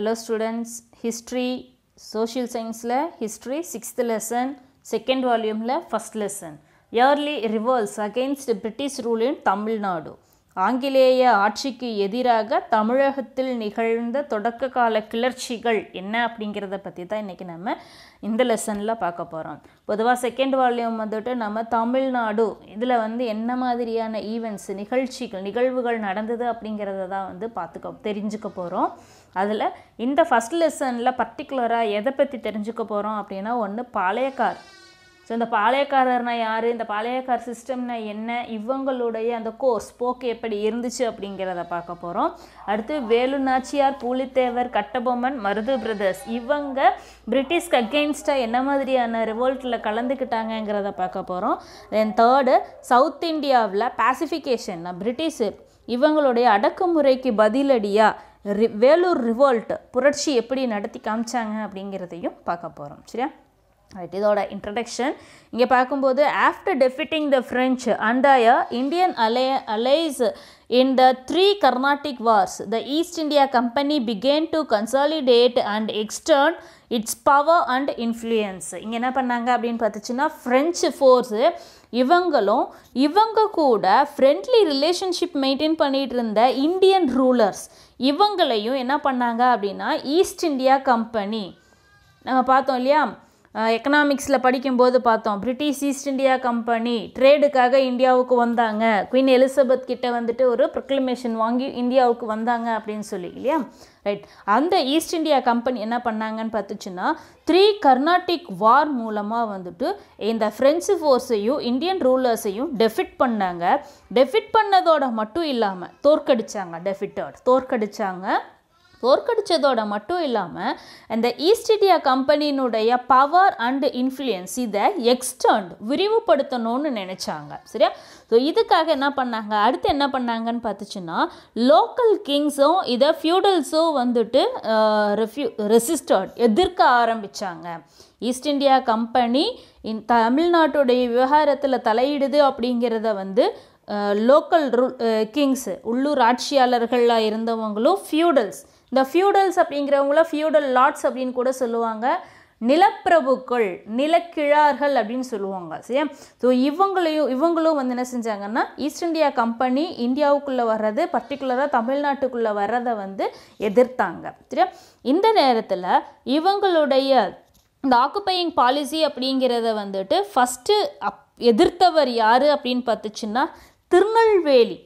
Hello students history social சயின்ஸில் history sixth lesson second வால்யூமில் first lesson early revolts against British rule in Tamil Nadu ஆங்கிலேய ஆட்சிக்கு எதிராக தமிழகத்தில் நிகழ்ந்த தொடக்க கால கிளர்ச்சிகள் என்ன அப்படிங்கிறத பற்றி தான் இன்றைக்கி நம்ம இந்த லெசனில் பார்க்க போகிறோம் பொதுவாக செகண்ட் வால்யூம் வந்துட்டு நம்ம தமிழ்நாடு இதில் வந்து என்ன மாதிரியான ஈவெண்ட்ஸ் நிகழ்ச்சிகள் நிகழ்வுகள் நடந்தது அப்படிங்கிறத தான் வந்து பார்த்துக்க தெரிஞ்சுக்க போகிறோம் அதில் இந்த ஃபஸ்ட் லெசனில் பர்டிகுலராக எதை பற்றி தெரிஞ்சுக்க போகிறோம் அப்படின்னா ஒன்று பாளையக்கார் ஸோ இந்த பாளையக்காரர்னால் யார் இந்த பாளையக்கார் சிஸ்டம்னா என்ன இவங்களுடைய அந்த கோர்ஸ் போக்கு எப்படி இருந்துச்சு அப்படிங்கிறத பார்க்க போகிறோம் அடுத்து வேலு நாச்சியார் பூலித்தேவர் கட்டபொம்மன் மருது பிரதர்ஸ் இவங்க பிரிட்டிஷ்க்கு அகெயின்ஸ்டாக என்ன மாதிரியான ரிவோல்ட்டில் கலந்துக்கிட்டாங்கங்கிறத பார்க்க போகிறோம் தென் தேர்டு சவுத் இந்தியாவில் பேசிஃபிகேஷன் பிரிட்டிஷு இவங்களுடைய அடக்குமுறைக்கு பதிலடியாக ரி வேலூர் ரிவோல்ட் புரட்சி எப்படி நடத்தி காமிச்சாங்க அப்படிங்கிறதையும் பார்க்க போகிறோம் சரியா ரைட் இதோட இன்ட்ரடக்ஷன் இங்கே பார்க்கும்போது after defeating the French and Indian ally allies in the three Carnatic wars the East India Company began to consolidate and extend its power and influence இங்கே என்ன பண்ணாங்க அப்படின்னு பார்த்துச்சுன்னா ஃப்ரெஞ்சு ஃபோர்ஸு இவங்களும் இவங்க கூட ஃப்ரெண்ட்லி ரிலேஷன்ஷிப் மெயின்டைன் பண்ணிகிட்டு இருந்த Indian rulers இவங்களையும் என்ன பண்ணாங்க அப்படின்னா ஈஸ்ட் இந்தியா கம்பெனி நம்ம பார்த்தோம் இல்லையா எக்கனாமிக்ஸில் படிக்கும்போது பார்த்தோம் பிரிட்டிஷ் ஈஸ்ட் இந்தியா கம்பெனி ட்ரேடுக்காக இந்தியாவுக்கு வந்தாங்க குயின் எலிசபெத் கிட்ட வந்துட்டு ஒரு ப்ரொக்ளமேஷன் வாங்கி இந்தியாவுக்கு வந்தாங்க அப்படின்னு சொல்லி இல்லையா ரைட் அந்த ஈஸ்ட் இந்தியா கம்பெனி என்ன பண்ணாங்கன்னு பார்த்துச்சுன்னா த்ரீ கர்நாடிக் வார் மூலமாக வந்துட்டு இந்த ஃப்ரெஞ்சு ஃபோர்ஸையும் இந்தியன் ரூலர்ஸையும் டெஃபிட் பண்ணாங்க டெஃபிட் பண்ணதோட மட்டும் இல்லாமல் தோற்கடிச்சாங்க டெஃபிட்டட் தோற்கடிச்சாங்க தோற்கடித்ததோட மட்டும் இல்லாமல் இந்த ஈஸ்ட் இந்தியா கம்பெனியினுடைய பவர் அண்டு இன்ஃப்ளூயன்ஸ் இதை எக்ஸ்டர்ன் விரிவுபடுத்தணும்னு நினச்சாங்க சரியா ஸோ இதுக்காக என்ன பண்ணாங்க அடுத்து என்ன பண்ணாங்கன்னு பார்த்துச்சுன்னா லோக்கல் கிங்ஸும் இதை ஃபியூடல்ஸும் வந்துட்டு ரெஃப்யூ ரெசிஸ்டர்ட் எதிர்க்க ஆரம்பித்தாங்க ஈஸ்ட் இந்தியா கம்பெனி இன் தமிழ்நாட்டுடைய விவகாரத்தில் தலையிடுது அப்படிங்கிறத வந்து லோக்கல் ரூ கிங்ஸு உள்ளூர் ஆட்சியாளர்களாக இருந்தவங்களும் ஃபியூடல்ஸ் இந்த ஃபியூடல்ஸ் அப்படிங்கிறவங்கள ஃபியூடல் லாட்ஸ் அப்படின்னு கூட சொல்லுவாங்க நிலப்பிரபுக்கள் நிலக்கிழார்கள் அப்படின்னு சொல்லுவாங்க சரியா ஸோ இவங்களையும் இவங்களும் வந்து என்ன செஞ்சாங்கன்னா ஈஸ்ட் இந்தியா கம்பெனி இந்தியாவுக்குள்ளே வர்றது பர்டிகுலராக தமிழ்நாட்டுக்குள்ளே வர்றதை வந்து எதிர்த்தாங்க சரியா இந்த நேரத்தில் இவங்களுடைய இந்த ஆக்குப்பையிங் பாலிசி அப்படிங்கிறத வந்துட்டு ஃபஸ்ட்டு அப் எதிர்த்தவர் யார் அப்படின்னு பார்த்துச்சுன்னா திருநெல்வேலி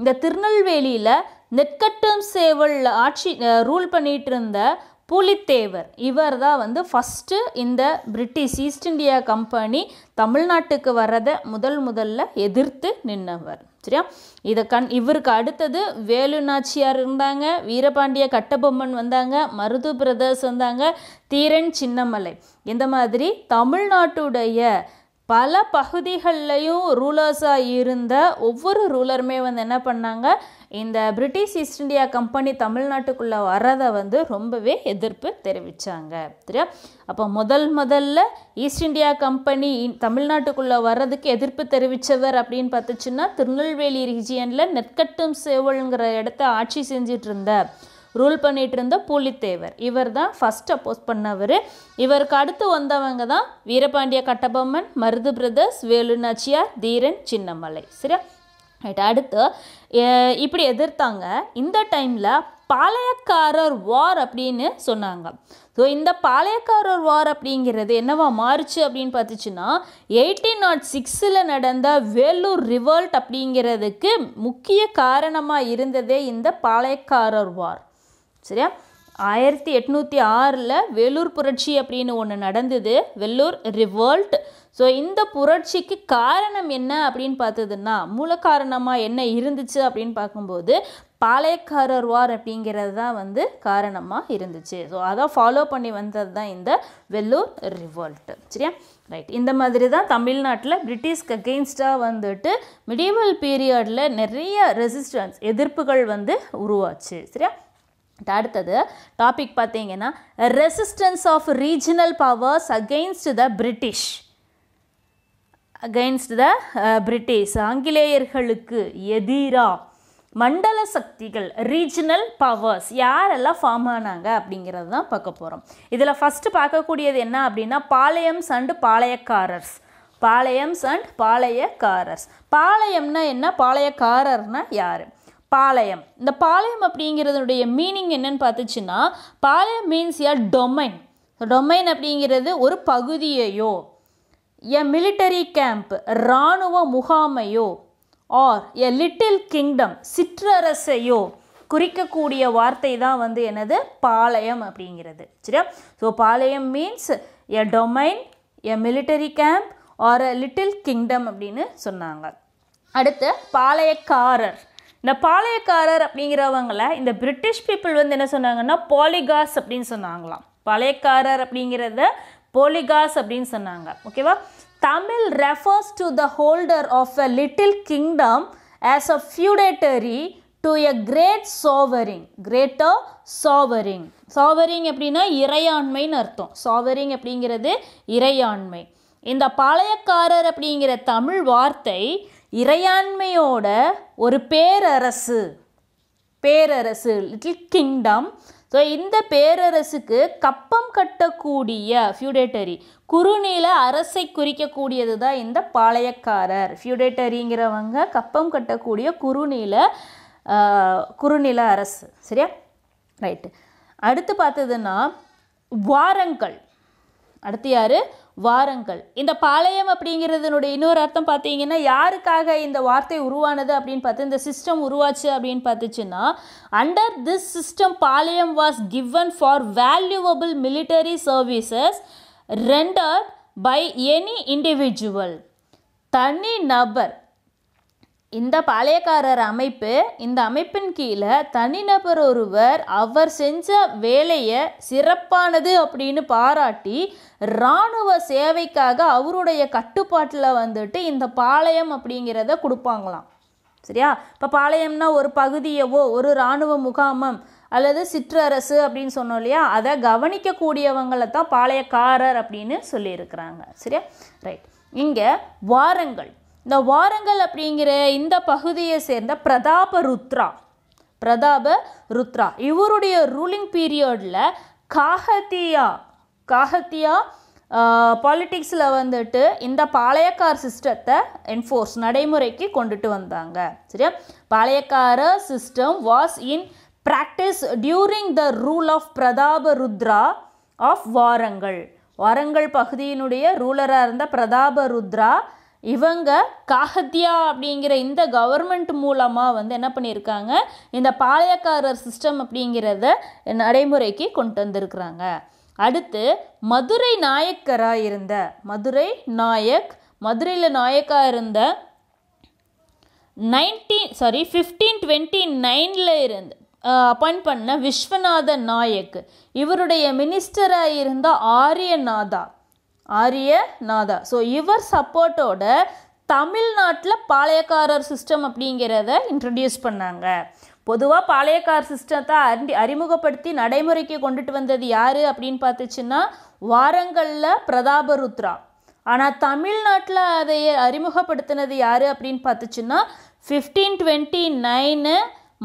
இந்த திருநெல்வேலியில் நெற்கட்டும் சேவல் ஆட்சி ரூல் பண்ணிகிட்டு இருந்த புலித்தேவர் இவர் தான் வந்து ஃபஸ்ட்டு இந்த பிரிட்டிஷ் ஈஸ்ட் இந்தியா கம்பெனி தமிழ்நாட்டுக்கு வர்றதை முதல் முதல்ல எதிர்த்து நின்றவர் சரியா இதை கண் இவருக்கு அடுத்தது வேலு நாச்சியார் இருந்தாங்க வீரபாண்டிய கட்டபொம்மன் வந்தாங்க மருது பிரதர்ஸ் வந்தாங்க தீரன் சின்னமலை இந்த மாதிரி தமிழ்நாட்டுடைய பல பகுதிகள்லையும் ரூலர்ஸாக இருந்த ஒவ்வொரு ரூலருமே வந்து என்ன பண்ணாங்க இந்த பிரிட்டிஷ் ஈஸ்ட் இந்தியா கம்பெனி தமிழ்நாட்டுக்குள்ளே வர்றதை வந்து ரொம்பவே எதிர்ப்பு தெரிவித்தாங்க சரியா அப்போ முதல் முதல்ல ஈஸ்ட் இந்தியா கம்பெனி தமிழ்நாட்டுக்குள்ளே வர்றதுக்கு எதிர்ப்பு தெரிவித்தவர் அப்படின்னு பார்த்துச்சுன்னா திருநெல்வேலி ரீஜியனில் நெற்கட்டும் சேவல்ங்கிற இடத்த ஆட்சி செஞ்சிட்ருந்த ரூல் பண்ணிகிட்டு இருந்த புலித்தேவர் இவர் தான் ஃபர்ஸ்ட் அப்போஸ் பண்ணவர் இவருக்கு அடுத்து வந்தவங்க தான் வீரபாண்டிய கட்டபொம்மன் மருது பிரதர்ஸ் வேலு நச்சியார் தீரன் சின்னமலை சரியா ரைட் அடுத்து இப்படி எதிர்த்தாங்க இந்த டைமில் பாளையக்காரர் வார் அப்படின்னு சொன்னாங்க ஸோ இந்த பாளையக்காரர் வார் அப்படிங்கிறது என்னவா மாறுச்சு அப்படின்னு பார்த்துச்சுன்னா எயிட்டீன் நாட் சிக்ஸில் நடந்த வேலூர் ரிவல்ட் அப்படிங்கிறதுக்கு முக்கிய காரணமாக இருந்ததே இந்த பாளையக்காரர் வார் சரியா ஆயிரத்தி எட்நூற்றி ஆறில் வெள்ளூர் புரட்சி அப்படின்னு ஒன்று நடந்தது வெள்ளூர் ரிவோல்ட் ஸோ இந்த புரட்சிக்கு காரணம் என்ன அப்படின்னு பார்த்ததுன்னா மூல காரணமாக என்ன இருந்துச்சு அப்படின்னு பார்க்கும்போது பாளையக்காரர் வார் அப்படிங்கிறது தான் வந்து காரணமாக இருந்துச்சு ஸோ அதை ஃபாலோ பண்ணி வந்தது தான் இந்த வெள்ளூர் ரிவோல்ட் சரியா ரைட் இந்த மாதிரி தான் தமிழ்நாட்டில் பிரிட்டிஷ்க்கு அகெயின்ஸ்டாக வந்துட்டு மிடிவல் பீரியடில் நிறைய ரெசிஸ்டன்ஸ் எதிர்ப்புகள் வந்து உருவாச்சு சரியா அடுத்தது டாபிக் பார்த்தீங்கன்னா resistance of regional powers against the British against the British ஆங்கிலேயர்களுக்கு எதிராக மண்டல சக்திகள் ரீஜனல் பவர்ஸ் யாரெல்லாம் ஃபார்ம் ஆனாங்க அப்படிங்கிறது தான் பார்க்க போகிறோம் இதில் ஃபஸ்ட்டு பார்க்கக்கூடியது என்ன அப்படின்னா பாளையம்ஸ் அண்டு பாளையக்காரர்ஸ் பாளையம்ஸ் அண்ட் பாளையக்காரர்ஸ் பாளையம்னா என்ன பாளையக்காரர்னா யார் பாளையம் இந்த பாளையம் அப்படிங்கிறதுனுடைய மீனிங் என்னன்னு பார்த்துச்சுன்னா palayam means a domain domain அப்படிங்கிறது ஒரு பகுதியையோ எ மிலிட்டரி கேம்ப் இராணுவ முகாமையோ ஆர் எ லிட்டில் கிங்டம் சிற்றரசையோ குறிக்கக்கூடிய வார்த்தை தான் வந்து என்னது பாளையம் அப்படிங்கிறது சரியா so palayam means a domain a military camp or a little kingdom அப்படின்னு சொன்னாங்க அடுத்து பாளையக்காரர் இந்த பாளையக்காரர் அப்படிங்கிறவங்கள இந்த பிரிட்டிஷ் பீப்புள் வந்து என்ன சொன்னாங்கன்னா பாலிகாஸ் அப்படின்னு சொன்னாங்களாம் பாளையக்காரர் அப்படிங்கிறத போலிகாஸ் அப்படின்னு சொன்னாங்க ஓகேவா Tamil refers to the holder of a little kingdom as a feudatory to a great sovereign greater sovereign sovereign அப்படின்னா இறையாண்மைன்னு அர்த்தம் சோவரிங் அப்படிங்கிறது இறையாண்மை இந்த பாளையக்காரர் அப்படிங்கிற தமிழ் வார்த்தை இறையாண்மையோட ஒரு பேரரசு பேரரசு லிட்டில் கிங்டம் ஸோ இந்த பேரரசுக்கு கப்பம் கட்டக்கூடிய ஃபியூடேட்டரி குறுநில அரசை குறிக்கக்கூடியது தான் இந்த பாளையக்காரர் ஃபியூடேட்டரிங்கிறவங்க கப்பம் கட்டக்கூடிய குறுநில குறுநில அரசு சரியா ரைட்டு அடுத்து பார்த்ததுன்னா வாரங்கள் அடுத்து யார் வாரங்கள் இந்த பாளையம் அப்படிங்கிறதுனுடைய இன்னொரு அர்த்தம் பார்த்தீங்கன்னா யாருக்காக இந்த வார்த்தை உருவானது அப்படின்னு பார்த்து இந்த சிஸ்டம் உருவாச்சு அப்படின்னு பார்த்துச்சுன்னா under this system palayam was given for valuable military services rendered by any individual தனி நபர் இந்த பாளையக்காரர் அமைப்பு இந்த அமைப்பின் கீழே தனிநபர் ஒருவர் அவர் செஞ்ச வேலையை சிறப்பானது அப்படின்னு பாராட்டி இராணுவ சேவைக்காக அவருடைய கட்டுப்பாட்டில் வந்துட்டு இந்த பாளையம் அப்படிங்கிறத கொடுப்பாங்களாம் சரியா இப்போ பாளையம்னா ஒரு பகுதியவோ ஒரு இராணுவ முகாமம் அல்லது சிற்றரசு அப்படின்னு சொன்னோம் இல்லையா அதை கவனிக்கக்கூடியவங்களை தான் பாளையக்காரர் அப்படின்னு சொல்லியிருக்கிறாங்க சரியா ரைட் இங்கே வாரங்கள் இந்த வாரங்கள் அப்படிங்கிற இந்த பகுதியை சேர்ந்த பிரதாப ருத்ரா பிரதாப ருத்ரா இவருடைய ரூலிங் பீரியடில் காகத்தியா காகத்தியா பாலிட்டிக்ஸில் வந்துட்டு இந்த பாளையக்கார் சிஸ்டத்தை என்ஃபோர்ஸ் நடைமுறைக்கு கொண்டுட்டு வந்தாங்க சரியா palayakkara system was in practice during the rule of Pratapa Rudra of Warangal Warangal பகுதியினுடைய ரூலராக இருந்த பிரதாப ருத்ரா இவங்க காகத்தியா அப்படிங்கிற இந்த கவர்மெண்ட் மூலமாக வந்து என்ன பண்ணியிருக்காங்க இந்த பாளையக்காரர் சிஸ்டம் அப்படிங்கிறத நடைமுறைக்கு கொண்டு வந்திருக்கிறாங்க அடுத்து மதுரை நாயக்கராக இருந்த மதுரை நாயக் மதுரையில் நாயக்காக இருந்த நைன்டீன் சாரி ஃபிஃப்டீன் டுவெண்ட்டி நைனில் இருந்து அப்பாயிண்ட் பண்ண விஸ்வநாத நாயக் இவருடைய மினிஸ்டராக இருந்த ஆரியநாதா ஆரியநாதா ஸோ இவர் சப்போர்ட்டோட தமிழ்நாட்டில் பாளையக்காரர் சிஸ்டம் அப்படிங்கிறத இன்ட்ரடியூஸ் பண்ணாங்க பொதுவாக பாளையக்கார் சிஸ்டத்தை அறி அறிமுகப்படுத்தி நடைமுறைக்கு கொண்டுட்டு வந்தது யார் அப்படின்னு பார்த்துச்சுன்னா வாரங்களில் ருத்ரா ஆனால் தமிழ்நாட்டில் அதை அறிமுகப்படுத்தினது யார் அப்படின்னு பார்த்துச்சுன்னா ஃபிஃப்டீன் டுவெண்ட்டி நைனு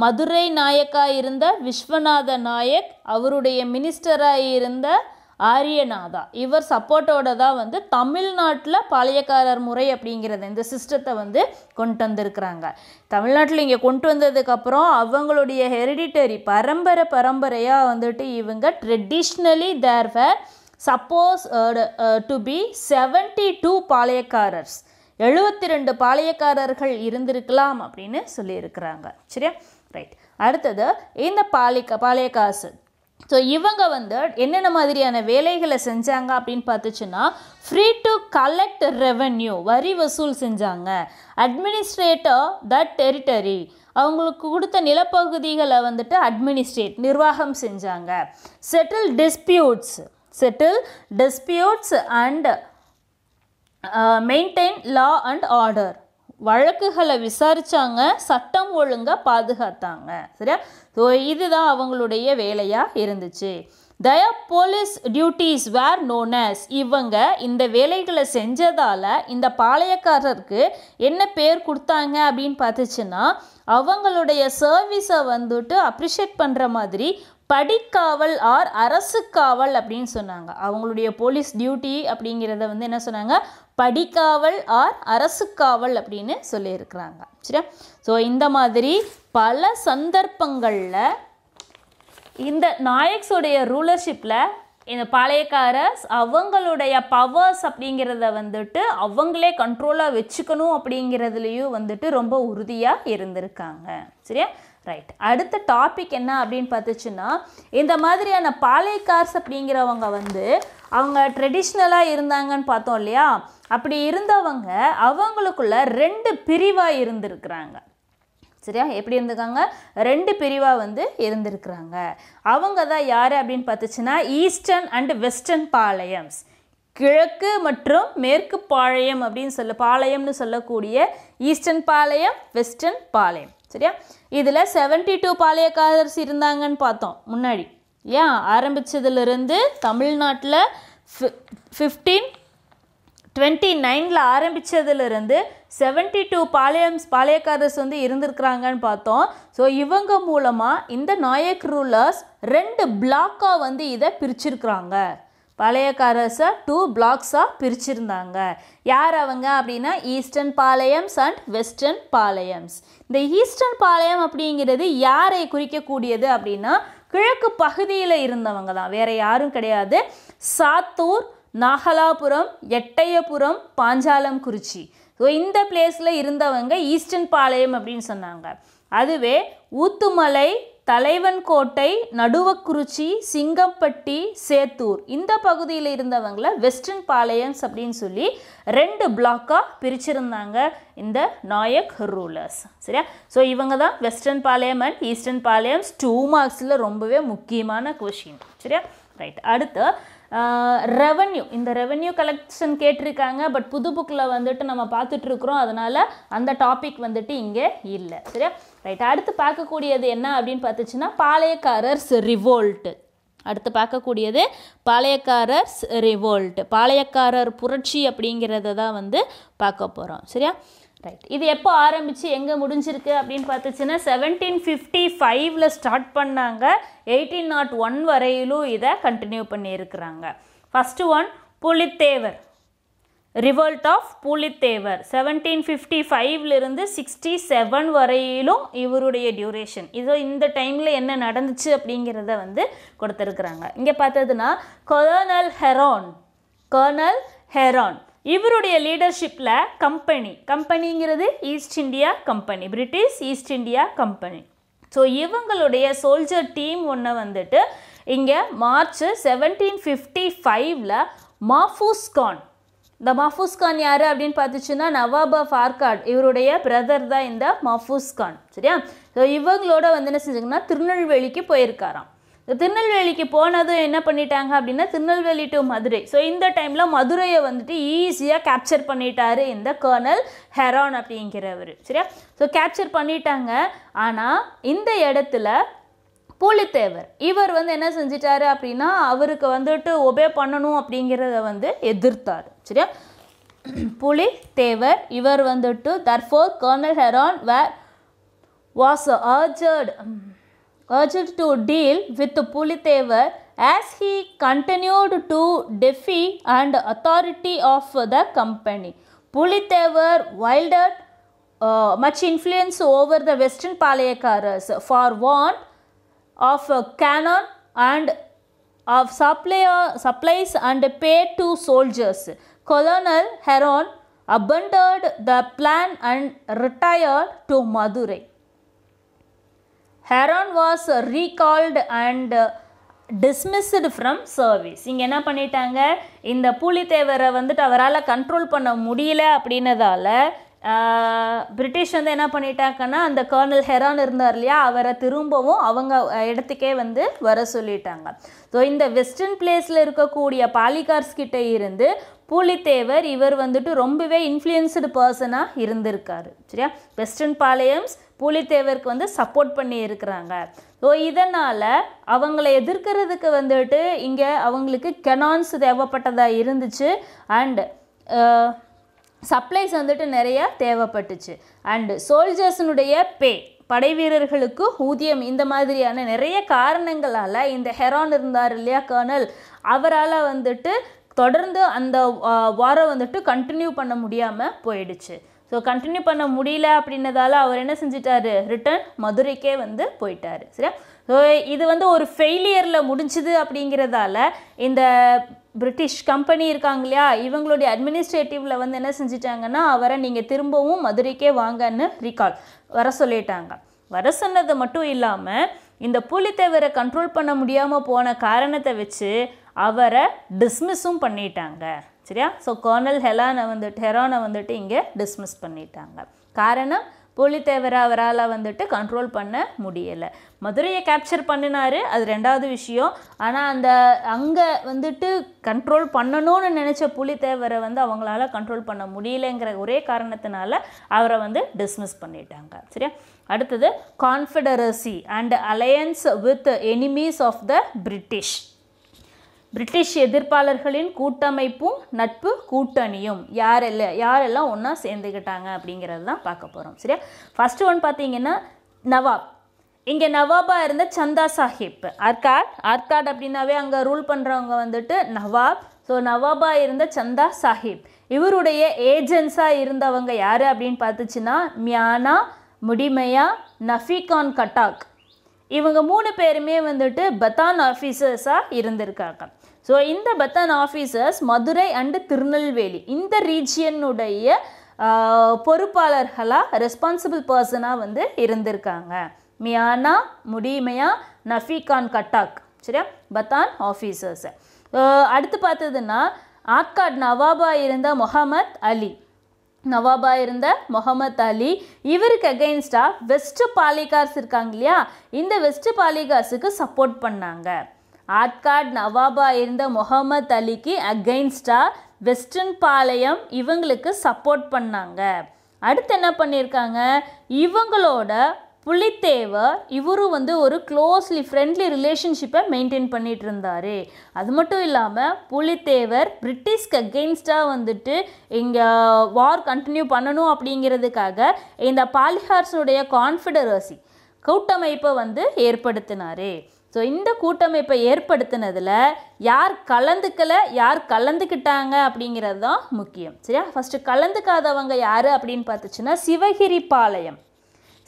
மதுரை நாயக்காக இருந்த விஸ்வநாத நாயக் அவருடைய மினிஸ்டராக இருந்த ஆரியநாதா இவர் சப்போர்ட்டோட தான் வந்து தமிழ்நாட்டில் பாளையக்காரர் முறை அப்படிங்கிறத இந்த சிஸ்டத்தை வந்து கொண்டு வந்திருக்கிறாங்க தமிழ்நாட்டில் இங்கே கொண்டு வந்ததுக்கப்புறம் அவங்களுடைய ஹெரிடிட்டரி பரம்பரை பரம்பரையாக வந்துட்டு இவங்க traditionally for supposed to be seventy two palayakkarars எழுபத்தி ரெண்டு பாளையக்காரர்கள் இருந்திருக்கலாம் அப்படின்னு சொல்லியிருக்கிறாங்க சரியா ரைட் அடுத்தது இந்த பாலிக்க பாளையக்காசு ஸோ இவங்க வந்து என்னென்ன மாதிரியான வேலைகளை செஞ்சாங்க அப்படின்னு பார்த்துச்சுன்னா ஃப்ரீ டு கலெக்ட் ரெவென்யூ வரி வசூல் செஞ்சாங்க அட்மினிஸ்ட்ரேட்டர் த டெரிட்டரி அவங்களுக்கு கொடுத்த நிலப்பகுதிகளை வந்துட்டு அட்மினிஸ்ட்ரேட் நிர்வாகம் செஞ்சாங்க settle disputes settle disputes and maintain law and order வழக்குகளை விசாரித்தாங்க சட்டம் ஒழுங்காக பாதுகாத்தாங்க சரியா ஸோ இதுதான் அவங்களுடைய வேலையாக இருந்துச்சு தய போலீஸ் டியூட்டிஸ் வேர் நோனஸ் இவங்க இந்த வேலைகளை செஞ்சதால் இந்த பாளையக்காரருக்கு என்ன பேர் கொடுத்தாங்க அப்படின்னு பார்த்துச்சுன்னா அவங்களுடைய சர்வீஸை வந்துட்டு அப்ரிஷியேட் பண்ணுற மாதிரி படிக்காவல் ஆர் அரசு காவல் அப்படின்னு சொன்னாங்க அவங்களுடைய போலீஸ் டியூட்டி அப்படிங்கிறத வந்து என்ன சொன்னாங்க படிக்காவல் ஆர் அரசு காவல் அப்படின்னு சொல்லியிருக்கிறாங்க சரியா ஸோ இந்த மாதிரி பல சந்தர்ப்பங்களில் இந்த நாயக்ஸுடைய ரூலர்ஷிப்பில் இந்த பாளையக்காரர்ஸ் அவங்களுடைய பவர்ஸ் அப்படிங்கிறத வந்துட்டு அவங்களே கண்ட்ரோலாக வச்சுக்கணும் அப்படிங்கிறதுலையும் வந்துட்டு ரொம்ப உறுதியாக இருந்திருக்காங்க சரியா ரைட் அடுத்த டாபிக் என்ன அப்படின்னு பார்த்துச்சுன்னா இந்த மாதிரியான பாளையக்கார்ஸ் அப்படிங்கிறவங்க வந்து அவங்க ட்ரெடிஷ்னலாக இருந்தாங்கன்னு பார்த்தோம் இல்லையா அப்படி இருந்தவங்க அவங்களுக்குள்ள ரெண்டு பிரிவாக இருந்திருக்கிறாங்க சரியா எப்படி இருந்திருக்காங்க ரெண்டு பிரிவாக வந்து இருந்திருக்கிறாங்க அவங்க தான் யார் அப்படின்னு பார்த்துச்சுன்னா ஈஸ்டர்ன் அண்ட் வெஸ்டர்ன் பாளையம்ஸ் கிழக்கு மற்றும் மேற்கு பாளையம் அப்படின்னு சொல்ல பாளையம்னு சொல்லக்கூடிய ஈஸ்டர்ன் பாளையம் வெஸ்டர்ன் பாளையம் சரியா இதில் செவன்டி டூ பாளையக்காரர்ஸ் இருந்தாங்கன்னு பார்த்தோம் முன்னாடி ஏன் ஆரம்பித்ததுலேருந்து தமிழ்நாட்டில் ஃபிஃப்டீன் டுவெண்ட்டி நைனில் ஆரம்பித்ததுலேருந்து செவன்ட்டி டூ பாளையம் பாளையக்காரர்ஸ் வந்து இருந்திருக்கிறாங்கன்னு பார்த்தோம் ஸோ இவங்க மூலமாக இந்த நாயக் ரூலர்ஸ் ரெண்டு பிளாக்காக வந்து இதை பிரிச்சிருக்கிறாங்க பாளையக்காரர்ஸை டூ பிளாக்ஸாக பிரிச்சிருந்தாங்க யார் அவங்க அப்படின்னா eastern palayams and western palayams இந்த ஈஸ்டர்ன் பாளையம் அப்படிங்கிறது யாரை குறிக்கக்கூடியது அப்படின்னா கிழக்கு பகுதியில் இருந்தவங்க தான் வேறு யாரும் கிடையாது சாத்தூர் நாகலாபுரம் எட்டயபுரம் பாஞ்சாலம் குறிச்சி ஸோ இந்த பிளேஸில் இருந்தவங்க ஈஸ்டர்ன் பாளையம் அப்படின்னு சொன்னாங்க அதுவே ஊத்துமலை தலைவன்கோட்டை நடுவக்குறிச்சி சிங்கம்பட்டி சேத்தூர் இந்த பகுதியில் இருந்தவங்கள வெஸ்டர்ன் பாளையம்ஸ் அப்படின்னு சொல்லி ரெண்டு பிளாக்காக பிரிச்சிருந்தாங்க இந்த நாயக் ரூலர்ஸ் சரியா ஸோ இவங்க தான் western palayam and eastern palayams two மார்க்ஸில் ரொம்பவே முக்கியமான கொஷின் சரியா ரைட் அடுத்து ரெவன்யூ இந்த ரெவன்யூ கலெக்ஷன் கேட்டிருக்காங்க பட் புது புக்கில் வந்துட்டு நம்ம பார்த்துட்ருக்குறோம் அதனால் அந்த டாபிக் வந்துட்டு இங்கே இல்லை சரியா ரைட் அடுத்து பார்க்கக்கூடியது என்ன அப்படின்னு பார்த்துச்சுன்னா பாளையக்காரர்ஸ் ரிவோல்ட்டு அடுத்து பார்க்கக்கூடியது பாளையக்காரர்ஸ் ரிவோல்ட் பாளையக்காரர் புரட்சி அப்படிங்கிறத தான் வந்து பார்க்க போகிறோம் சரியா ரைட் இது எப்போ ஆரம்பித்து எங்கே முடிஞ்சிருக்கு அப்படின்னு பார்த்துச்சுன்னா செவன்டீன் ஃபிஃப்டி ஃபைவ்ல ஸ்டார்ட் பண்ணாங்க எயிட்டீன் நாட் ஒன் வரையிலும் இதை கண்டினியூ பண்ணியிருக்கிறாங்க first one Pulithevar revolt of Pulithevar seventeen fifty ஃபைவ்லேருந்து சிக்ஸ்டி செவன் வரையிலும் இவருடைய டியூரேஷன் இதோ இந்த டைமில் என்ன நடந்துச்சு அப்படிங்கிறத வந்து கொடுத்துருக்குறாங்க இங்கே பார்த்ததுன்னா கர்னல் ஹெரான் கர்னல் ஹெரான் இவருடைய லீடர்ஷிப்பில் கம்பெனி கம்பெனிங்கிறது East India Company British East India Company so இவங்களுடைய சோல்ஜர் டீம் ஒன்று வந்துட்டு இங்கே மார்ச் செவன்டீன் ஃபிஃப்டி ஃபைவ்ல மாஃபூஸ்கான் இந்த மஃபூஸ்கான் யார் அப்படின்னு பார்த்துச்சுன்னா நவாபா ஆர்காட் இவருடைய பிரதர் தான் இந்த மஃபூஸ்கான் சரியா ஸோ இவங்களோட வந்து என்ன செஞ்சுங்கன்னா திருநெல்வேலிக்கு போயிருக்காராம் திருநெல்வேலிக்கு போனதும் என்ன பண்ணிட்டாங்க அப்படின்னா திருநெல்வேலி டு மதுரை ஸோ இந்த டைமில் மதுரையை வந்துட்டு ஈஸியாக கேப்சர் பண்ணிட்டார் இந்த கர்னல் ஹெரான் அப்படிங்கிறவர் சரியா ஸோ கேப்சர் பண்ணிட்டாங்க ஆனால் இந்த இடத்துல புலித்தேவர் இவர் வந்து என்ன செஞ்சிட்டாரு அப்படின்னா அவருக்கு வந்துட்டு ஒபே பண்ணணும் அப்படிங்கிறத வந்து எதிர்த்தார் சரியா புலித்தேவர் இவர் வந்துட்டு therefore colonel Heron were was urged urged to deal with Pulitzer as he continued to defy and authority of the company. Pulitzer wielded uh, much influence over the Western Palayakaras for want of cannon and of supply, supplies and pay to soldiers. Colonel Heron abandoned the plan and retired to Madurai. Heron was recalled and dismissed from service இங்கே என்ன பண்ணிட்டாங்க இந்த புலித்தேவரை வந்துட்டு அவரால் control பண்ண முடியல அப்படின்னதால British வந்து என்ன பண்ணிட்டாங்கன்னா அந்த கர்னல் ஹெரான் இருந்தார் இல்லையா அவரை திரும்பவும் அவங்க இடத்துக்கே வந்து வர சொல்லிட்டாங்க ஸோ இந்த வெஸ்டர்ன் பிளேஸில் இருக்கக்கூடிய பாலிகார்ஸ் கிட்டே இருந்து பூலித்தேவர் இவர் வந்துட்டு ரொம்பவே இன்ஃப்ளூயன்ஸ்டு பர்சனாக இருந்திருக்காரு சரியா வெஸ்டர்ன் பாளையம்ஸ் பூலித்தேவருக்கு வந்து சப்போர்ட் பண்ணி இருக்கிறாங்க ஸோ இதனால் அவங்கள எதிர்க்கிறதுக்கு வந்துட்டு இங்கே அவங்களுக்கு கெனான்ஸ் தேவைப்பட்டதாக இருந்துச்சு அண்டு சப்ளைஸ் வந்துட்டு நிறையா தேவைப்பட்டுச்சு அண்டு சோல்ஜர்ஸினுடைய பே படை வீரர்களுக்கு ஊதியம் இந்த மாதிரியான நிறைய காரணங்களால் இந்த ஹெரான் இருந்தார் இல்லையா கர்னல் அவரால் வந்துட்டு தொடர்ந்து அந்த வாரம் வந்துட்டு கண்டினியூ பண்ண முடியாமல் போயிடுச்சு ஸோ கண்டினியூ பண்ண முடியல அப்படின்னதால அவர் என்ன செஞ்சிட்டாரு ரிட்டர்ன் மதுரைக்கே வந்து போயிட்டார் சரியா ஸோ இது வந்து ஒரு ஃபெயிலியரில் முடிஞ்சுது அப்படிங்கிறதால இந்த பிரிட்டிஷ் கம்பெனி இருக்காங்க இல்லையா இவங்களுடைய அட்மினிஸ்ட்ரேட்டிவில் வந்து என்ன செஞ்சிட்டாங்கன்னா அவரை நீங்கள் திரும்பவும் மதுரைக்கே வாங்கன்னு ரீகால் வர சொல்லிட்டாங்க வர சொன்னது மட்டும் இல்லாமல் இந்த புலித்தேவரை கண்ட்ரோல் பண்ண முடியாமல் போன காரணத்தை வச்சு அவரை டிஸ்மிஸும் பண்ணிட்டாங்க சரியா ஸோ கர்னல் ஹெலானை வந்துட்டு ஹெரானை வந்துட்டு இங்கே டிஸ்மிஸ் பண்ணிட்டாங்க காரணம் போலித்தேவரை அவரால் வந்துட்டு கண்ட்ரோல் பண்ண முடியலை மதுரையை கேப்சர் பண்ணினார் அது ரெண்டாவது விஷயம் ஆனால் அந்த அங்கே வந்துட்டு கண்ட்ரோல் பண்ணணும்னு நினச்ச புலித்தேவரை வந்து அவங்களால கண்ட்ரோல் பண்ண முடியலைங்கிற ஒரே காரணத்தினால அவரை வந்து டிஸ்மிஸ் பண்ணிட்டாங்க சரியா அடுத்தது confederacy and alliance with enemies of the British British எதிர்ப்பாளர்களின் கூட்டமைப்பும் நட்பு கூட்டணியும் யாரெல்லாம் யாரெல்லாம் ஒன்றா சேர்ந்துக்கிட்டாங்க அப்படிங்கிறது தான் பார்க்க போகிறோம் சரியா ஃபஸ்ட்டு ஒன் பார்த்தீங்கன்னா நவாப் இங்கே நவாபாக இருந்த சந்தா சாஹிப் ஆர்காட் ஆர்காட் அப்படின்னாவே அங்கே ரூல் பண்ணுறவங்க வந்துட்டு நவாப் ஸோ நவாபாக இருந்த சந்தா சாஹிப் இவருடைய ஏஜென்ட்ஸாக இருந்தவங்க யார் அப்படின்னு பார்த்துச்சுன்னா மியானா முடிமையா நஃபிகான் கட்டாக் இவங்க மூணு பேருமே வந்துட்டு பத்தான் ஆஃபீஸர்ஸாக இருந்திருக்காங்க ஸோ இந்த பெத்தன் ஆஃபீஸர்ஸ் மதுரை அண்டு திருநெல்வேலி இந்த ரீஜியனுடைய பொறுப்பாளர்களாக ரெஸ்பான்சிபிள் பர்சனாக வந்து இருந்திருக்காங்க மியானா முடிமையா நஃபிகான் கட்டாக் சரியா பத்தான் ஆஃபீஸர்ஸ் அடுத்து பார்த்ததுன்னா ஆக்காட் நவாபா இருந்த முகமத் அலி நவாபா இருந்த முகமத் அலி இவருக்கு அகெயின்ஸ்டாக வெஸ்ட் பாலிகார்ஸ் இருக்காங்க இல்லையா இந்த வெஸ்ட் பாலிகார்ஸுக்கு சப்போர்ட் பண்ணாங்க ஆட்காட் நவாபா இருந்த முகமது அலிக்கு அகெயின்ஸ்டாக வெஸ்டர்ன் பாளையம் இவங்களுக்கு சப்போர்ட் பண்ணாங்க அடுத்து என்ன பண்ணியிருக்காங்க இவங்களோட புலித்தேவை இவரும் வந்து ஒரு க்ளோஸ்லி ஃப்ரெண்ட்லி ரிலேஷன்ஷிப்பை மெயின்டைன் பண்ணிகிட்டு இருந்தார் அது மட்டும் இல்லாமல் புலித்தேவர் பிரிட்டிஷ்க்கு அகெயின்ஸ்டாக வந்துட்டு இங்கே வார் கண்டினியூ பண்ணணும் அப்படிங்கிறதுக்காக இந்த பாலிஹார்ஸுடைய கான்ஃபிடரசி கூட்டமைப்பை வந்து ஏற்படுத்தினார் ஸோ இந்த கூட்டமைப்பை ஏற்படுத்தினதில் யார் கலந்துக்கலை யார் கலந்துக்கிட்டாங்க அப்படிங்கிறது தான் முக்கியம் சரியா ஃபஸ்ட்டு கலந்துக்காதவங்க யார் அப்படின்னு பார்த்துச்சுன்னா சிவகிரி பாளையம்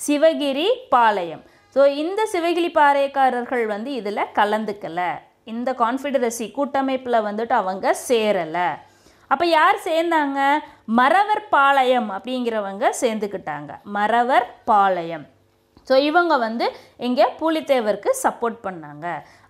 சிவகிரி பாளையம் ஸோ இந்த சிவகிரி பாளையக்காரர்கள் வந்து இதில் கலந்துக்கலை இந்த கான்ஃபிடரசி கூட்டமைப்பில் வந்துட்டு அவங்க சேரலை அப்போ யார் சேர்ந்தாங்க மறவர் பாளையம் அப்படிங்கிறவங்க சேர்ந்துக்கிட்டாங்க மறவர் பாளையம் ஸோ இவங்க வந்து இங்கே பூலித்தேவருக்கு சப்போர்ட் பண்ணாங்க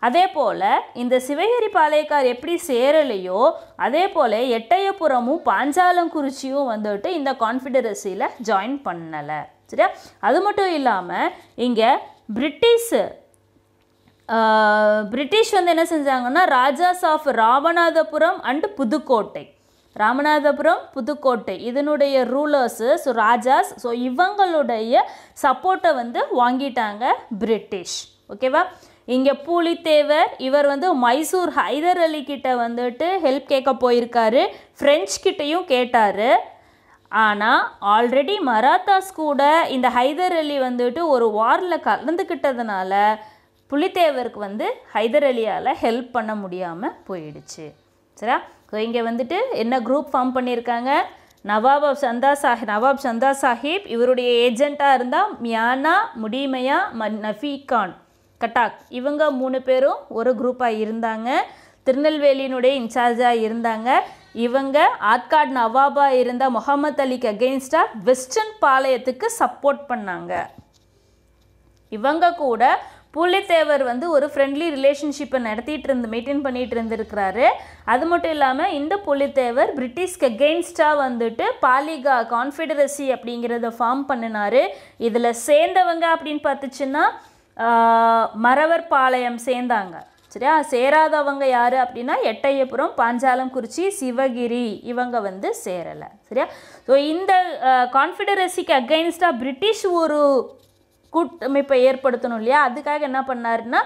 அதே போல் இந்த சிவகிரி பாளையக்கார் எப்படி சேரலையோ அதே போல் எட்டயபுரமும் பாஞ்சாலங்குறிச்சியும் வந்துட்டு இந்த கான்ஃபிடரசியில் ஜாயின் பண்ணலை சரியா அது மட்டும் இல்லாமல் இங்கே பிரிட்டிஷு பிரிட்டிஷ் வந்து என்ன செஞ்சாங்கன்னா ராஜாஸ் ஆஃப் ராமநாதபுரம் அண்டு புதுக்கோட்டை ராமநாதபுரம் புதுக்கோட்டை இதனுடைய ரூலர்ஸு ஸோ ராஜாஸ் ஸோ இவங்களுடைய சப்போர்ட்டை வந்து வாங்கிட்டாங்க பிரிட்டிஷ் ஓகேவா இங்கே பூலித்தேவர் இவர் வந்து மைசூர் ஹைதர் அலி கிட்ட வந்துட்டு ஹெல்ப் கேட்க போயிருக்காரு ஃப்ரெஞ்சு கிட்டேயும் கேட்டார் ஆனால் ஆல்ரெடி மராத்தாஸ் கூட இந்த ஹைதர் அலி வந்துட்டு ஒரு வாரில் கலந்துக்கிட்டதுனால புலித்தேவருக்கு வந்து ஹைதர் அலியால் ஹெல்ப் பண்ண முடியாமல் போயிடுச்சு சரியா ஸோ இங்கே வந்துட்டு என்ன குரூப் ஃபார்ம் பண்ணியிருக்காங்க நவாப் சந்தா சாஹிப் நவாப் சந்தா சாஹிப் இவருடைய ஏஜெண்ட்டாக இருந்தால் மியானா முடிமையா ம நஃபீகான் கட்டாக் இவங்க மூணு பேரும் ஒரு குரூப்பாக இருந்தாங்க திருநெல்வேலியினுடைய இன்சார்ஜாக இருந்தாங்க இவங்க ஆட்காட் நவாபாக இருந்த முகமது அலிக்கு அகெயின்ஸ்டாக வெஸ்டர்ன் பாளையத்துக்கு சப்போர்ட் பண்ணாங்க இவங்க கூட புள்ளித்தேவர் வந்து ஒரு ஃப்ரெண்ட்லி ரிலேஷன்ஷிப்பை நடத்திட்டு இருந்து மெயின்டைன் பண்ணிட்டு இருந்திருக்கிறாரு அது மட்டும் இல்லாமல் இந்த புலித்தேவர் பிரிட்டிஷ்க்கு அகெயின்ஸ்டாக வந்துட்டு பாலிகா கான்ஃபிடரசி அப்படிங்கிறத ஃபார்ம் பண்ணினார் இதில் சேர்ந்தவங்க அப்படின்னு பார்த்துச்சுன்னா மரவர் பாளையம் சேர்ந்தாங்க சரியா சேராதவங்க யார் அப்படின்னா எட்டயபுரம் பாஞ்சாலங்குறிச்சி சிவகிரி இவங்க வந்து சேரலை சரியா ஸோ இந்த கான்ஃபிடரசிக்கு அகெயின்ஸ்டாக பிரிட்டிஷ் ஒரு கூட்டமைப்பை ஏற்படுத்தணும் இல்லையா அதுக்காக என்ன பண்ணாருன்னா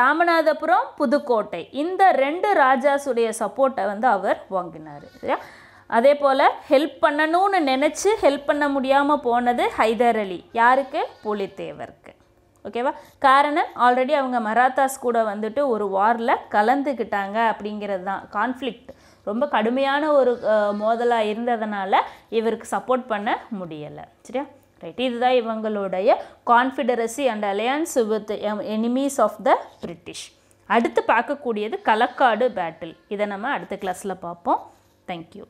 ராமநாதபுரம் புதுக்கோட்டை இந்த ரெண்டு ராஜாஸுடைய சப்போர்ட்டை வந்து அவர் வாங்கினார் இல்லையா அதே போல் ஹெல்ப் பண்ணணும்னு நினச்சி ஹெல்ப் பண்ண முடியாமல் போனது ஹைதர் அலி யாருக்கு புலித்தேவருக்கு ஓகேவா காரணம் ஆல்ரெடி அவங்க மராத்தாஸ் கூட வந்துட்டு ஒரு வாரில் கலந்துக்கிட்டாங்க அப்படிங்கிறது தான் கான்ஃப்ளிக்ட் ரொம்ப கடுமையான ஒரு மோதலாக இருந்ததுனால இவருக்கு சப்போர்ட் பண்ண முடியலை சரியா ரைட் இதுதான் இவங்களுடைய confederacy and alliance with enemies of the British அடுத்து பார்க்கக்கூடியது கலக்காடு பேட்டில் இதை நம்ம அடுத்த கிளாஸில் பார்ப்போம் தேங்க்யூ